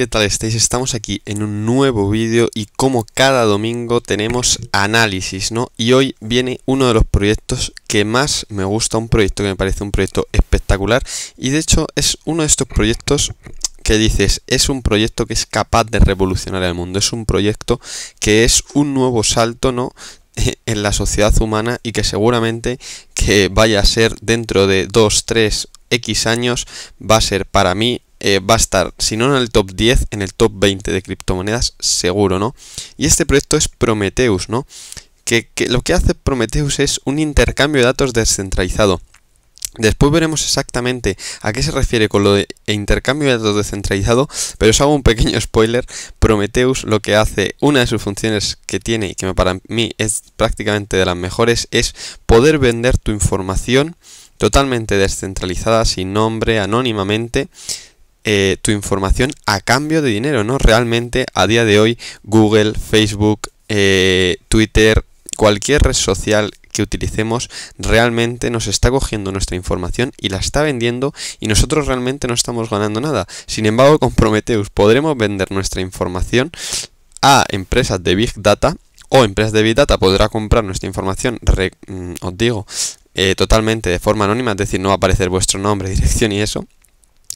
¿qué tal estáis? Estamos aquí en un nuevo vídeo y como cada domingo tenemos análisis, ¿no? Y hoy viene uno de los proyectos que más me gusta, un proyecto que me parece un proyecto espectacular y de hecho es uno de estos proyectos que dices, es un proyecto que es capaz de revolucionar el mundo, es un proyecto que es un nuevo salto, ¿no? en la sociedad humana y que seguramente que vaya a ser dentro de 2, 3, X años va a ser para mí eh, va a estar, si no en el top 10, en el top 20 de criptomonedas seguro, ¿no? Y este proyecto es Prometheus, ¿no? Que, que lo que hace Prometheus es un intercambio de datos descentralizado. Después veremos exactamente a qué se refiere con lo de intercambio de datos descentralizado, pero os hago un pequeño spoiler. Prometheus lo que hace, una de sus funciones que tiene y que para mí es prácticamente de las mejores, es poder vender tu información totalmente descentralizada, sin nombre, anónimamente, eh, tu información a cambio de dinero, ¿no? Realmente a día de hoy Google, Facebook, eh, Twitter, cualquier red social que utilicemos realmente nos está cogiendo nuestra información y la está vendiendo y nosotros realmente no estamos ganando nada. Sin embargo, con Prometheus podremos vender nuestra información a empresas de Big Data o empresas de Big Data podrá comprar nuestra información, mm, os digo, eh, totalmente de forma anónima, es decir, no va a aparecer vuestro nombre, dirección y eso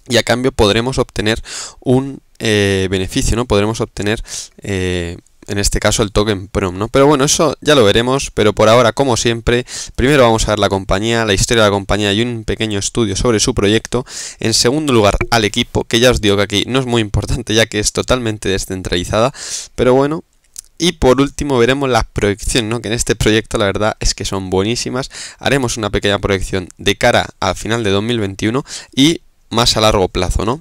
y a cambio podremos obtener un eh, beneficio, ¿no? Podremos obtener, eh, en este caso, el token PROM, ¿no? Pero bueno, eso ya lo veremos, pero por ahora, como siempre, primero vamos a ver la compañía, la historia de la compañía y un pequeño estudio sobre su proyecto. En segundo lugar, al equipo, que ya os digo que aquí no es muy importante ya que es totalmente descentralizada, pero bueno, y por último veremos las proyecciones ¿no? que en este proyecto la verdad es que son buenísimas. Haremos una pequeña proyección de cara al final de 2021 y más a largo plazo, ¿no?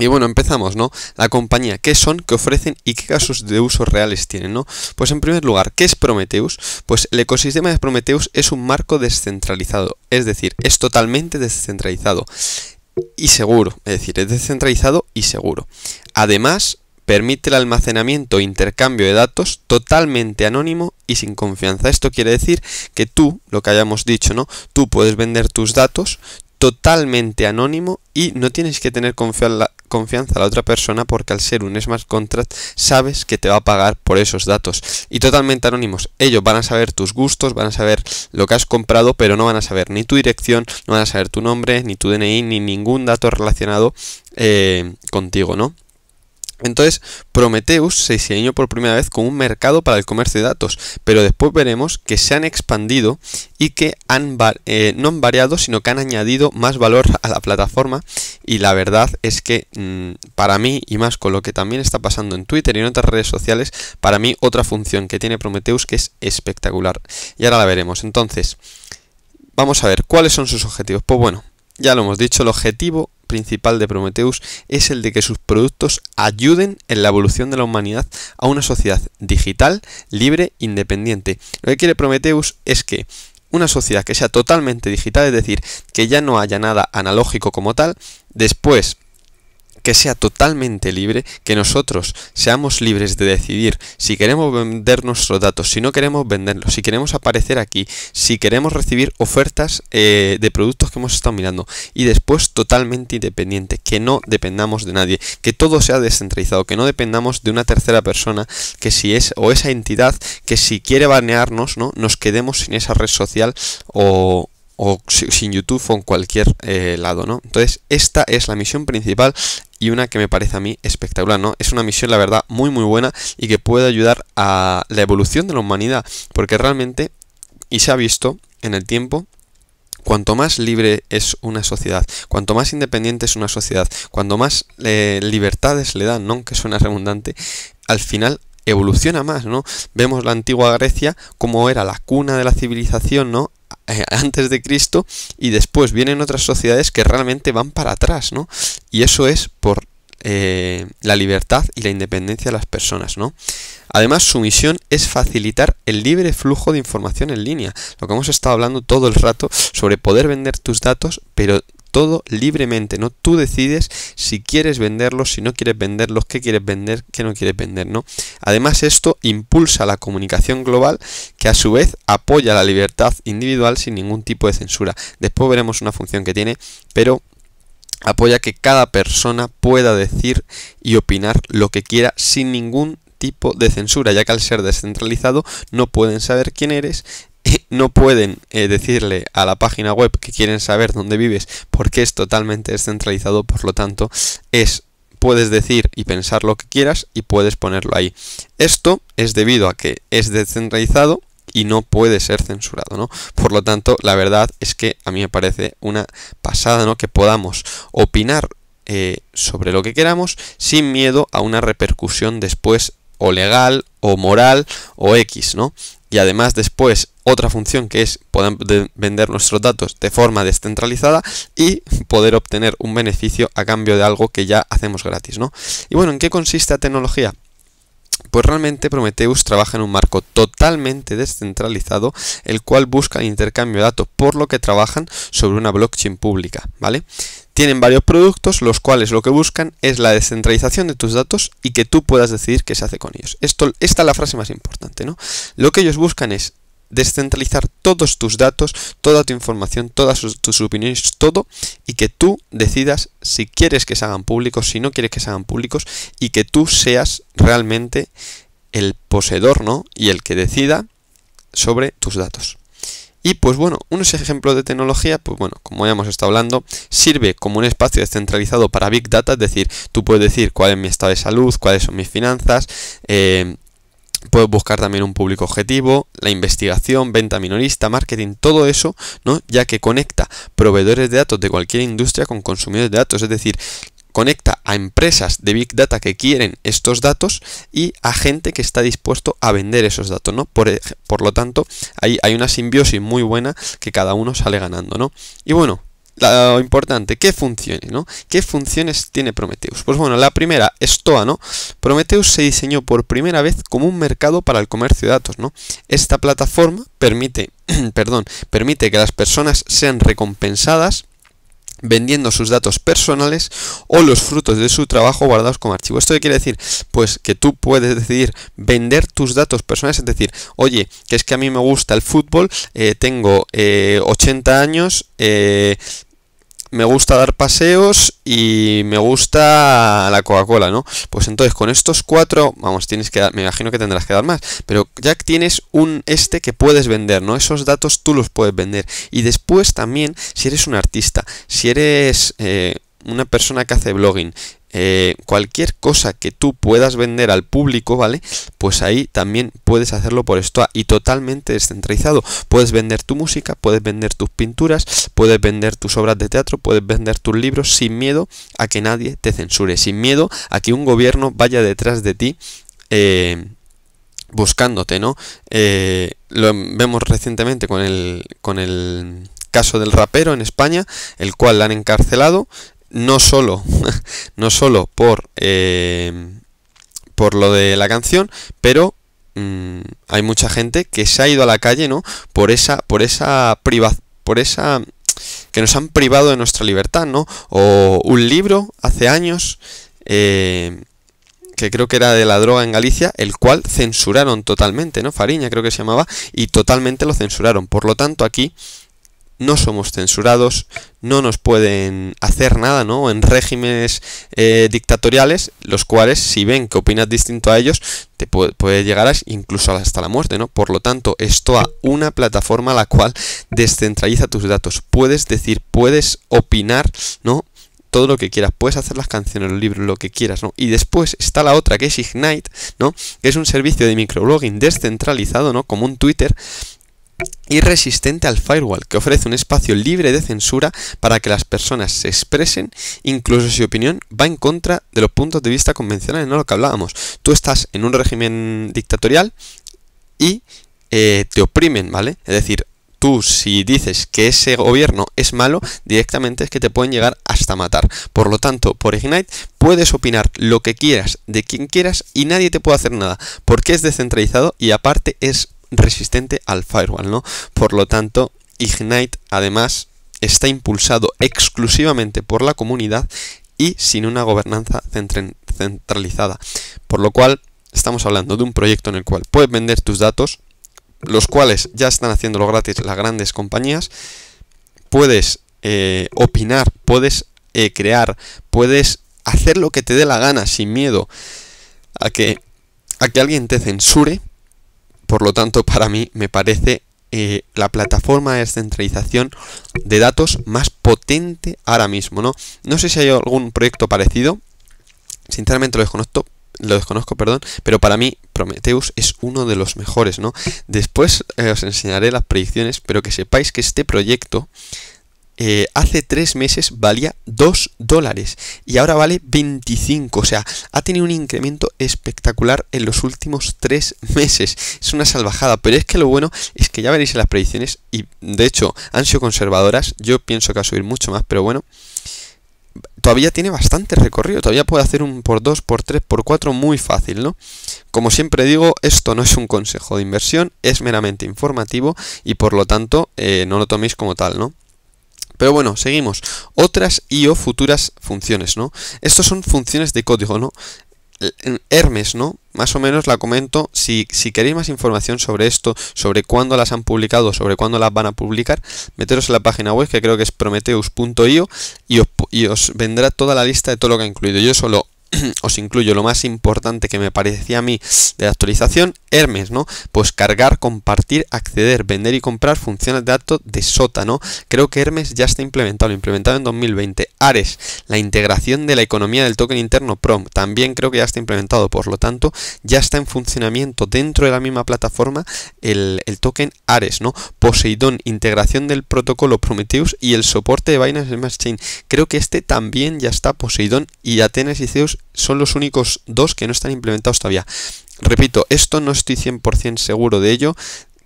Y bueno, empezamos, ¿no? La compañía, ¿qué son, qué ofrecen y qué casos de uso reales tienen, ¿no? Pues en primer lugar, ¿qué es Prometheus? Pues el ecosistema de Prometheus es un marco descentralizado, es decir, es totalmente descentralizado y seguro, es decir, es descentralizado y seguro. Además, permite el almacenamiento e intercambio de datos totalmente anónimo y sin confianza. Esto quiere decir que tú, lo que hayamos dicho, ¿no? Tú puedes vender tus datos, totalmente anónimo y no tienes que tener confianza a la otra persona porque al ser un smart contract sabes que te va a pagar por esos datos y totalmente anónimos. Ellos van a saber tus gustos, van a saber lo que has comprado, pero no van a saber ni tu dirección, no van a saber tu nombre, ni tu DNI, ni ningún dato relacionado eh, contigo, ¿no? Entonces, Prometheus se diseñó por primera vez como un mercado para el comercio de datos, pero después veremos que se han expandido y que han eh, no han variado, sino que han añadido más valor a la plataforma y la verdad es que mm, para mí, y más con lo que también está pasando en Twitter y en otras redes sociales, para mí otra función que tiene Prometheus que es espectacular. Y ahora la veremos. Entonces, vamos a ver cuáles son sus objetivos. Pues bueno, ya lo hemos dicho, el objetivo principal de Prometheus es el de que sus productos ayuden en la evolución de la humanidad a una sociedad digital, libre, independiente. Lo que quiere Prometheus es que una sociedad que sea totalmente digital, es decir, que ya no haya nada analógico como tal, después que sea totalmente libre, que nosotros seamos libres de decidir si queremos vender nuestros datos, si no queremos venderlos, si queremos aparecer aquí, si queremos recibir ofertas eh, de productos que hemos estado mirando y después totalmente independiente, que no dependamos de nadie, que todo sea descentralizado, que no dependamos de una tercera persona, que si es o esa entidad que si quiere banearnos, ¿no? Nos quedemos sin esa red social o, o sin YouTube o en cualquier eh, lado, ¿no? Entonces, esta es la misión principal, y una que me parece a mí espectacular, ¿no? Es una misión, la verdad, muy muy buena y que puede ayudar a la evolución de la humanidad, porque realmente, y se ha visto en el tiempo, cuanto más libre es una sociedad, cuanto más independiente es una sociedad, cuanto más eh, libertades le dan, ¿no? Que suena redundante, al final evoluciona más, ¿no? Vemos la antigua Grecia como era la cuna de la civilización, ¿no? Eh, antes de Cristo y después vienen otras sociedades que realmente van para atrás, ¿no? Y eso es por eh, la libertad y la independencia de las personas, ¿no? Además, su misión es facilitar el libre flujo de información en línea, lo que hemos estado hablando todo el rato sobre poder vender tus datos, pero todo libremente, ¿no? Tú decides si quieres venderlos, si no quieres venderlos, qué quieres vender, qué no quieres vender, ¿no? Además, esto impulsa la comunicación global que a su vez apoya la libertad individual sin ningún tipo de censura. Después veremos una función que tiene, pero apoya que cada persona pueda decir y opinar lo que quiera sin ningún tipo de censura, ya que al ser descentralizado no pueden saber quién eres, no pueden eh, decirle a la página web que quieren saber dónde vives porque es totalmente descentralizado, por lo tanto es puedes decir y pensar lo que quieras y puedes ponerlo ahí. Esto es debido a que es descentralizado y no puede ser censurado, ¿no? Por lo tanto, la verdad es que a mí me parece una pasada, ¿no? Que podamos opinar eh, sobre lo que queramos sin miedo a una repercusión después o legal o moral o X, ¿no? y además después otra función que es poder vender nuestros datos de forma descentralizada y poder obtener un beneficio a cambio de algo que ya hacemos gratis, ¿no? Y bueno, ¿en qué consiste la tecnología? Pues realmente Prometheus trabaja en un marco totalmente descentralizado, el cual busca el intercambio de datos, por lo que trabajan sobre una blockchain pública, ¿vale? Tienen varios productos, los cuales lo que buscan es la descentralización de tus datos y que tú puedas decidir qué se hace con ellos. Esto, esta es la frase más importante, ¿no? Lo que ellos buscan es descentralizar todos tus datos, toda tu información, todas tus opiniones, todo, y que tú decidas si quieres que se hagan públicos, si no quieres que se hagan públicos, y que tú seas realmente el poseedor, ¿no? Y el que decida sobre tus datos. Y pues bueno, unos ejemplos de tecnología, pues bueno, como ya hemos estado hablando, sirve como un espacio descentralizado para Big Data, es decir, tú puedes decir cuál es mi estado de salud, cuáles son mis finanzas, eh, Puedes buscar también un público objetivo, la investigación, venta minorista, marketing, todo eso, ¿no? Ya que conecta proveedores de datos de cualquier industria con consumidores de datos. Es decir, conecta a empresas de Big Data que quieren estos datos y a gente que está dispuesto a vender esos datos, ¿no? Por, lo tanto, hay, hay una simbiosis muy buena que cada uno sale ganando, ¿no? Y bueno, lo importante, ¿qué funciones, no? ¿Qué funciones tiene Prometheus? Pues bueno, la primera, esto, ¿no? Prometheus se diseñó por primera vez como un mercado para el comercio de datos, ¿no? Esta plataforma permite, perdón, permite que las personas sean recompensadas vendiendo sus datos personales o los frutos de su trabajo guardados como archivo. ¿Esto qué quiere decir? Pues que tú puedes decidir vender tus datos personales, es decir, oye, que es que a mí me gusta el fútbol, eh, tengo eh, 80 años, eh, me gusta dar paseos y me gusta la Coca-Cola, ¿no? Pues entonces con estos cuatro, vamos, tienes que dar, me imagino que tendrás que dar más, pero ya tienes un este que puedes vender, ¿no? Esos datos tú los puedes vender. Y después también, si eres un artista, si eres... Eh, una persona que hace blogging, eh, cualquier cosa que tú puedas vender al público, ¿vale? Pues ahí también puedes hacerlo por esto y totalmente descentralizado. Puedes vender tu música, puedes vender tus pinturas, puedes vender tus obras de teatro, puedes vender tus libros sin miedo a que nadie te censure, sin miedo a que un gobierno vaya detrás de ti. Eh, buscándote, ¿no? Eh, lo vemos recientemente con el, con el caso del rapero en España, el cual la han encarcelado no solo, no solo por, eh, por lo de la canción, pero mm, hay mucha gente que se ha ido a la calle, ¿no? Por esa, por esa por esa que nos han privado de nuestra libertad, ¿no? O un libro hace años eh, que creo que era de la droga en Galicia, el cual censuraron totalmente, ¿no? Fariña creo que se llamaba, y totalmente lo censuraron. Por lo tanto, aquí no somos censurados, no nos pueden hacer nada, ¿no? En regímenes eh, dictatoriales, los cuales, si ven que opinas distinto a ellos, te puede, llegar incluso hasta la muerte, ¿no? Por lo tanto, esto a una plataforma la cual descentraliza tus datos. Puedes decir, puedes opinar, ¿no? todo lo que quieras, puedes hacer las canciones, los libros, lo que quieras, ¿no? Y después está la otra que es Ignite, ¿no? Que es un servicio de microblogging descentralizado, ¿no? Como un Twitter, y resistente al firewall, que ofrece un espacio libre de censura para que las personas se expresen, incluso si opinión va en contra de los puntos de vista convencionales, no lo que hablábamos. Tú estás en un régimen dictatorial y eh, te oprimen, ¿vale? Es decir, tú si dices que ese gobierno es malo, directamente es que te pueden llegar hasta matar. Por lo tanto, por Ignite puedes opinar lo que quieras, de quien quieras y nadie te puede hacer nada, porque es descentralizado y aparte es resistente al firewall, ¿no? Por lo tanto, Ignite además está impulsado exclusivamente por la comunidad y sin una gobernanza centralizada. Por lo cual, estamos hablando de un proyecto en el cual puedes vender tus datos, los cuales ya están haciéndolo gratis las grandes compañías, puedes eh, opinar, puedes eh, crear, puedes hacer lo que te dé la gana sin miedo a que, a que alguien te censure por lo tanto, para mí me parece eh, la plataforma de descentralización de datos más potente ahora mismo, ¿no? No sé si hay algún proyecto parecido. Sinceramente lo desconozco, lo desconozco, perdón, pero para mí Prometheus es uno de los mejores, ¿no? Después eh, os enseñaré las predicciones, pero que sepáis que este proyecto eh, hace tres meses valía 2 dólares y ahora vale 25. O sea, ha tenido un incremento espectacular en los últimos tres meses. Es una salvajada, pero es que lo bueno es que ya veréis en las predicciones y de hecho han sido conservadoras. Yo pienso que va a subir mucho más, pero bueno todavía tiene bastante recorrido, todavía puede hacer un por 2, por 3, por 4 muy fácil, ¿no? Como siempre digo, esto no es un consejo de inversión, es meramente informativo y por lo tanto eh, no lo toméis como tal, ¿no? Pero bueno, seguimos. Otras IO futuras funciones, ¿no? Estos son funciones de código, ¿no? Hermes, ¿no? Más o menos la comento. Si, queréis más información sobre esto, sobre cuándo las han publicado, sobre cuándo las van a publicar, meteros en la página web que creo que es prometeus.io y os, y os vendrá toda la lista de todo lo que ha incluido. Yo solo os incluyo lo más importante que me parecía a mí de la actualización, Hermes, ¿no? Pues cargar, compartir, acceder, vender y comprar funciones de datos de SOTA, Creo que Hermes ya está implementado, implementado en 2020. Ares, la integración de la economía del token interno PROM, también creo que ya está implementado, por lo tanto, ya está en funcionamiento dentro de la misma plataforma el, token Ares, ¿no? Poseidón, integración del protocolo Prometheus y el soporte de Binance Smart Chain. Creo que este también ya está Poseidón y Atenas y Zeus son los únicos dos que no están implementados todavía. Repito, esto no estoy 100% seguro de ello.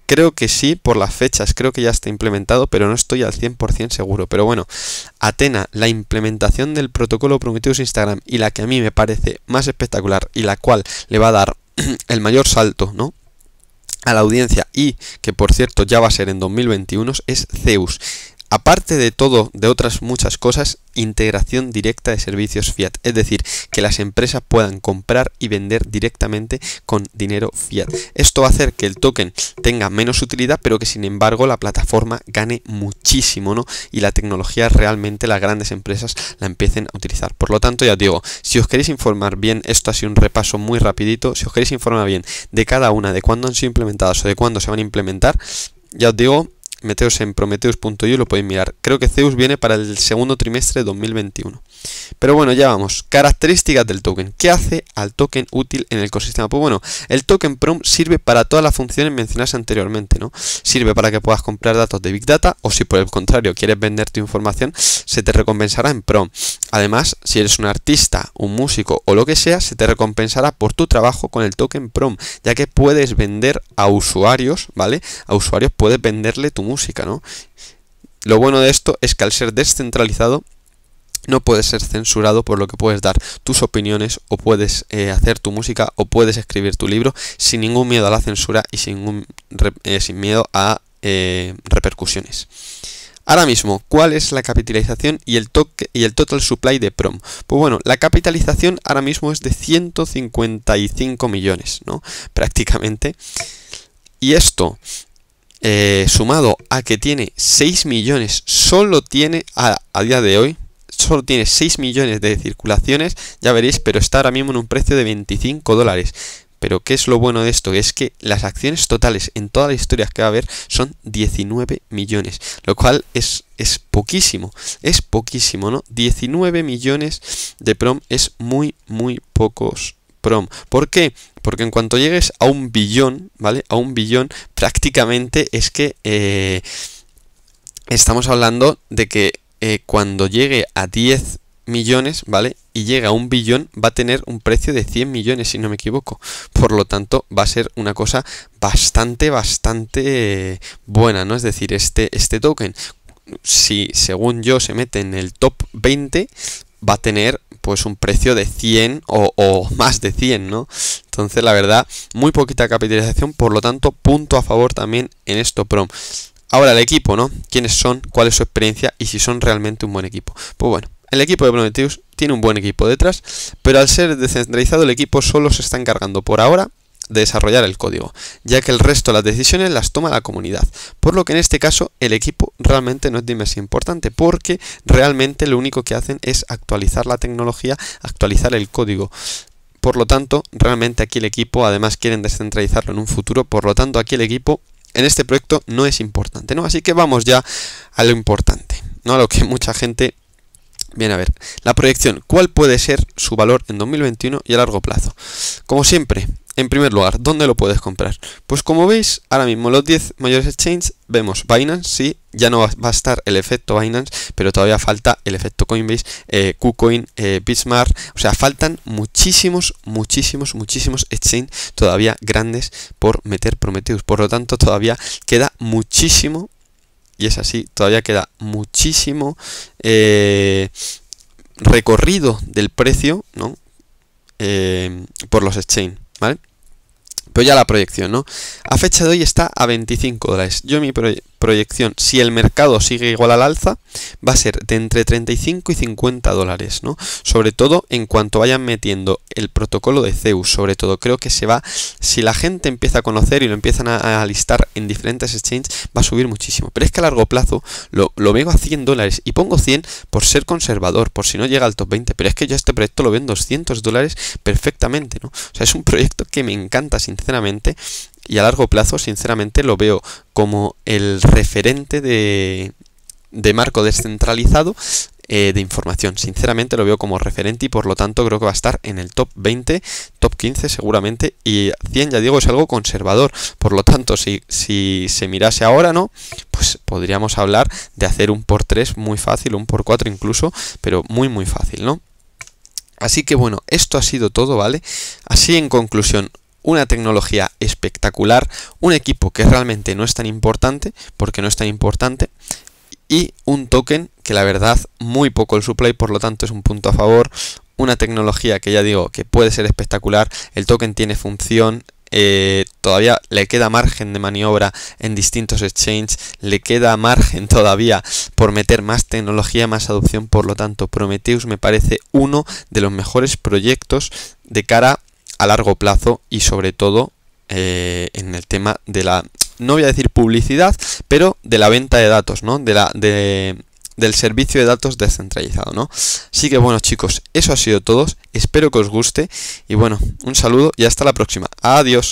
Creo que sí, por las fechas, creo que ya está implementado, pero no estoy al 100% seguro. Pero bueno, Atena, la implementación del protocolo Prometheus Instagram y la que a mí me parece más espectacular y la cual le va a dar el mayor salto, ¿no? a la audiencia y que por cierto ya va a ser en 2021 es Zeus aparte de todo, de otras muchas cosas, integración directa de servicios fiat, es decir, que las empresas puedan comprar y vender directamente con dinero fiat. Esto va a hacer que el token tenga menos utilidad, pero que sin embargo la plataforma gane muchísimo, ¿no? Y la tecnología realmente las grandes empresas la empiecen a utilizar. Por lo tanto, ya os digo, si os queréis informar bien, esto ha sido un repaso muy rapidito, si os queréis informar bien de cada una, de cuándo han sido implementadas o de cuándo se van a implementar, ya os digo, meteos en prometeus.io lo podéis mirar. Creo que Zeus viene para el segundo trimestre de 2021. Pero bueno, ya vamos. Características del token. ¿Qué hace al token útil en el ecosistema? Pues bueno, el token PROM sirve para todas las funciones mencionadas anteriormente, ¿no? Sirve para que puedas comprar datos de Big Data o si por el contrario quieres vender tu información, se te recompensará en PROM. Además, si eres un artista, un músico o lo que sea, se te recompensará por tu trabajo con el token PROM, ya que puedes vender a usuarios, ¿vale? A usuarios puedes venderle tu música, ¿no? Lo bueno de esto es que al ser descentralizado no puedes ser censurado por lo que puedes dar tus opiniones o puedes eh, hacer tu música o puedes escribir tu libro sin ningún miedo a la censura y sin, ningún eh, sin miedo a eh, repercusiones. Ahora mismo, ¿cuál es la capitalización y el, y el total supply de PROM? Pues bueno, la capitalización ahora mismo es de 155 millones, ¿no? Prácticamente. Y esto eh, sumado a que tiene 6 millones, solo tiene a, día de hoy, solo tiene 6 millones de circulaciones, ya veréis, pero está ahora mismo en un precio de 25 dólares. Pero ¿qué es lo bueno de esto? Es que las acciones totales en toda la historia que va a haber son 19 millones, lo cual es, es poquísimo, es poquísimo, ¿no? 19 millones de prom es muy, muy pocos ¿Por qué? Porque en cuanto llegues a un billón, ¿vale? A un billón, prácticamente es que eh, estamos hablando de que eh, cuando llegue a 10 millones, ¿vale? Y llega a un billón, va a tener un precio de 100 millones, si no me equivoco. Por lo tanto, va a ser una cosa bastante, bastante buena, ¿no? Es decir, este, este token, si según yo se mete en el top 20, va a tener pues un precio de 100 o, más de 100, ¿no? Entonces, la verdad, muy poquita capitalización, por lo tanto, punto a favor también en esto prom. Ahora, el equipo, ¿no? ¿Quiénes son? ¿Cuál es su experiencia? Y si son realmente un buen equipo. Pues bueno, el equipo de Prometheus tiene un buen equipo detrás, pero al ser descentralizado el equipo solo se está encargando por ahora desarrollar el código, ya que el resto de las decisiones las toma la comunidad. Por lo que en este caso el equipo realmente no es de importante, porque realmente lo único que hacen es actualizar la tecnología, actualizar el código. Por lo tanto, realmente aquí el equipo, además quieren descentralizarlo en un futuro, por lo tanto aquí el equipo en este proyecto no es importante, ¿no? Así que vamos ya a lo importante, ¿no? A lo que mucha gente viene a ver, la proyección, ¿cuál puede ser su valor en 2021 y a largo plazo? Como siempre, en primer lugar, ¿dónde lo puedes comprar? Pues como veis, ahora mismo los 10 mayores exchanges vemos Binance, sí, ya no va a estar el efecto Binance, pero todavía falta el efecto Coinbase, eh, KuCoin, eh, o sea, faltan muchísimos, muchísimos, muchísimos exchanges todavía grandes por meter prometidos por lo tanto todavía queda muchísimo, y es así, todavía queda muchísimo eh, recorrido del precio, ¿no? Eh, por los exchanges. ¿vale? Pero ya la proyección, ¿no? A fecha de hoy está a 25 dólares. Yo mi, proyección, si el mercado sigue igual al alza, va a ser de entre 35 y 50 dólares, ¿no? Sobre todo en cuanto vayan metiendo el protocolo de Zeus, sobre todo creo que se va, si la gente empieza a conocer y lo empiezan a, alistar listar en diferentes exchanges, va a subir muchísimo. Pero es que a largo plazo lo, veo a 100 dólares y pongo 100 por ser conservador, por si no llega al top 20, pero es que yo este proyecto lo ven 200 dólares perfectamente, ¿no? O sea, es un proyecto que me encanta, sinceramente, y a largo plazo, sinceramente, lo veo como el referente de, marco descentralizado eh, de información. Sinceramente lo veo como referente y por lo tanto creo que va a estar en el top 20, top 15 seguramente. Y 100, ya digo, es algo conservador. Por lo tanto, si, si se mirase ahora, ¿no? Pues podríamos hablar de hacer un por 3 muy fácil, un por 4 incluso, pero muy, muy fácil, ¿no? Así que bueno, esto ha sido todo, ¿vale? Así en conclusión, una tecnología espectacular, un equipo que realmente no es tan importante, porque no es tan importante, y un token que la verdad muy poco el supply, por lo tanto es un punto a favor, una tecnología que ya digo que puede ser espectacular, el token tiene función, eh, todavía le queda margen de maniobra en distintos exchanges, le queda margen todavía por meter más tecnología, más adopción, por lo tanto Prometheus me parece uno de los mejores proyectos de cara a, a largo plazo y sobre todo eh, en el tema de la, no voy a decir publicidad, pero de la venta de datos, ¿no? De la, de, del servicio de datos descentralizado, ¿no? Así que bueno chicos, eso ha sido todo, espero que os guste y bueno, un saludo y hasta la próxima, adiós.